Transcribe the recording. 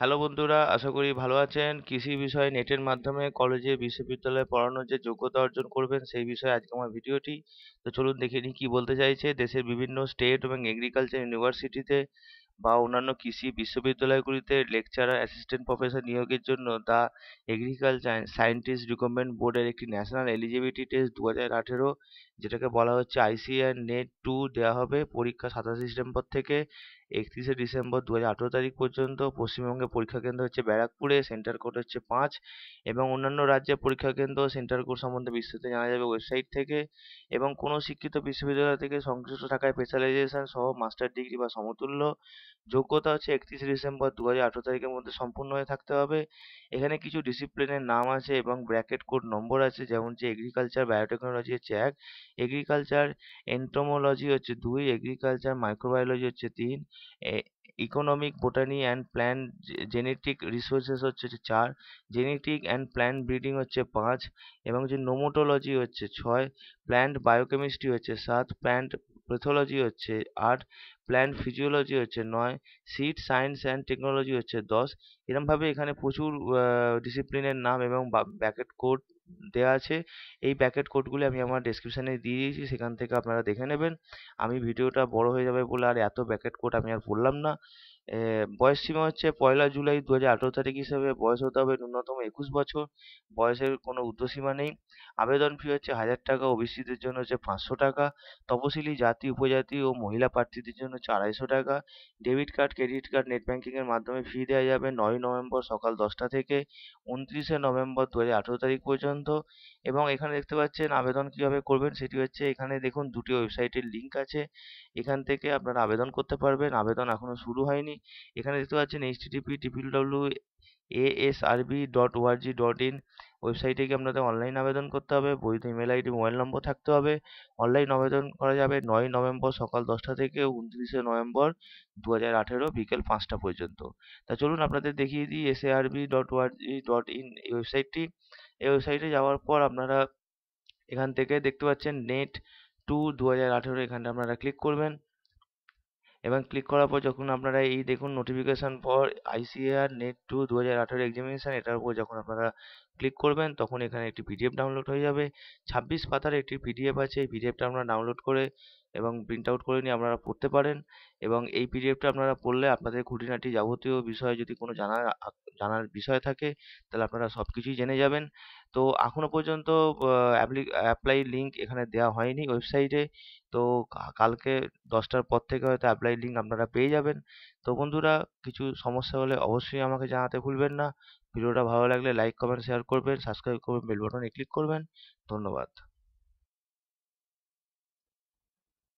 hello বন্ধুরা আশা করি ভালো আছেন কৃষি বিষয়ে নেটের মাধ্যমে কলেজে বিশ্ববিদ্যালয়ে পড়ানোর যে যোগ্যতা অর্জন করবেন সেই বিষয়ে আজকে আমার ভিডিওটি তো চলুন দেখে নিই কী বলতে চাইছে দেশের বিভিন্ন স্টেট এবং এগ্রিকালচার ইউনিভার্সিটিতে বা অন্যান্য কৃষি বিশ্ববিদ্যালয়গুলিতে লেকচারার অ্যাসিস্ট্যান্ট প্রফেসর নিয়োগের জন্য দ্য এগ্রিকালচার সায়েন্টিস্ট রিক্রুটমেন্ট বোর্ডের একটি ন্যাশনাল এলিজিবিলিটি টেস্ট দু হাজার আঠেরো যেটাকে বলা হচ্ছে আইসিএআর e নেট টু দেওয়া হবে পরীক্ষা সাতাশে ডিসেম্বর থেকে একত্রিশে ডিসেম্বর দু তারিখ পর্যন্ত পশ্চিমবঙ্গে পরীক্ষা কেন্দ্র হচ্ছে ব্যারাকপুরে সেন্টার কোড হচ্ছে পাঁচ এবং অন্যান্য রাজ্যে পরীক্ষা কেন্দ্র সেন্টার কোড সম্বন্ধে বিস্তারিত জানা যাবে ওয়েবসাইট থেকে এবং কোনো শিক্ষিত বিশ্ববিদ্যালয় থেকে সংশ্লিষ্ট থাকায় স্পেশালাইজেশন সহ মাস্টার ডিগ্রি বা সমতুল্য যোগ্যতা হচ্ছে একত্রিশে ডিসেম্বর দু তারিখের মধ্যে সম্পূর্ণ হয়ে থাকতে হবে এখানে কিছু ডিসিপ্লিনের নাম আছে এবং ব্র্যাকেট কোড নম্বর আছে যেমন যে এগ্রিকালচার বায়োটেকনোলজি হচ্ছে এক এগ্রিকালচার এন্টোমোলজি হচ্ছে দুই এগ্রিকালচার মাইক্রোবায়োলজি হচ্ছে তিন economic botany and plant genetic resources হচ্ছে চার জেনেটিক অ্যান্ড প্ল্যান্ট ব্রিডিং হচ্ছে পাঁচ এবং যে নোমোটোলজি হচ্ছে ছয় প্ল্যান্ট বায়োকেমিস্ট্রি হচ্ছে সাত প্ল্যান্ট প্যাথোলজি হচ্ছে আট প্ল্যান্ট ফিজিওলজি হচ্ছে নয় সিড সায়েন্স অ্যান্ড টেকনোলজি হচ্ছে দশ এরমভাবে এখানে প্রচুর ডিসিপ্লিনের নাম এবং ব্যাকেট কোড দেওয়া আছে এই প্যাকেট কোডগুলি আমি আমার ডেসক্রিপশানে দিয়ে দিয়েছি সেখান থেকে আপনারা দেখে নেবেন আমি ভিডিওটা বড় হয়ে যাবে বলে আর এত প্যাকেট কোড আমি আর বললাম না বয়স সীমা হচ্ছে পয়লা জুলাই দু হাজার আঠেরো তারিখ হিসেবে বয়স হতে হবে ন্যূনতম একুশ বছর বয়সের কোনো ঊর্ধ্বসীমা নেই আবেদন ফি হচ্ছে হাজার টাকা ওবিসিদের জন্য হচ্ছে পাঁচশো টাকা তপশিলি জাতি উপজাতি ও মহিলা প্রার্থীদের জন্য হচ্ছে আড়াইশো টাকা debit card credit card net ব্যাঙ্কিংয়ের মাধ্যমে ফি দেওয়া যাবে নয় নভেম্বর সকাল দশটা থেকে উনত্রিশে নভেম্বর দু হাজার আঠেরো তারিখ পর্যন্ত এবং এখানে দেখতে পাচ্ছেন আবেদন কীভাবে করবেন সেটি হচ্ছে এখানে দেখুন দুটি ওয়েবসাইটের লিঙ্ক আছে এখান থেকে আপনারা আবেদন করতে পারবেন আবেদন এখনও শুরু হয়নি এখানে দেখতে পাচ্ছেন এইচটিটিপি টিপিল W ASRB dot ORG dot in ওয়েবসাইটে গিয়ে আপনাদের অনলাইন আবেদন করতে হবে বৈধ ইমেল আইডি মোবাইল নম্বর থাকতে হবে অনলাইন আবেদন করা যাবে নয় নভেম্বর সকাল দশটা থেকে উনত্রিশে নভেম্বর দু হাজার আঠেরো বিকেল পাঁচটা পর্যন্ত তা চলুন আপনাদের দেখিয়ে দিই SARB dot ORG dot in এই ওয়েবসাইটটি এই ওয়েবসাইটে যাওয়ার পর আপনারা এখান থেকে দেখতে পাচ্ছেন নেট টু দু হাজার আঠেরো এখানটা আপনারা ক্লিক করবেন এবং ক্লিক করার পর যখন আপনারা এই দেখুন নোটিফিকেশান পর আইসিআর নেট টু দু হাজার আঠেরো এক্সামিনেশান এটার উপর যখন আপনারা ক্লিক করবেন তখন এখানে একটি পিডিএফ ডাউনলোড হয়ে যাবে ছাব্বিশ পাতার একটি পিডিএফ আছে এই পিডিএফটা আপনারা ডাউনলোড করে এবং প্রিন্ট আউট করে নিয়ে আপনারা পড়তে পারেন এবং এই পিডিএফটা আপনারা পড়লে আপনাদের খুঁটিনাটি যাবতীয় বিষয়ে যদি কোনো জানার জানার বিষয় থাকে তাহলে আপনারা সব কিছুই জেনে যাবেন তো এখনও পর্যন্ত অ্যাপ্লাই লিঙ্ক এখানে দেওয়া হয়নি ওয়েবসাইটে তো কালকে দশটার পর থেকে হয়তো অ্যাপ্লাই লিঙ্ক আপনারা পেয়ে যাবেন তো বন্ধুরা কিছু সমস্যা হলে অবশ্যই আমাকে জানাতে ভুলবেন না ভিডিওটা ভালো লাগলে লাইক কমেন্ট শেয়ার করবেন সাবস্ক্রাইব করবেন বেল বাটনে ক্লিক করবেন ধন্যবাদ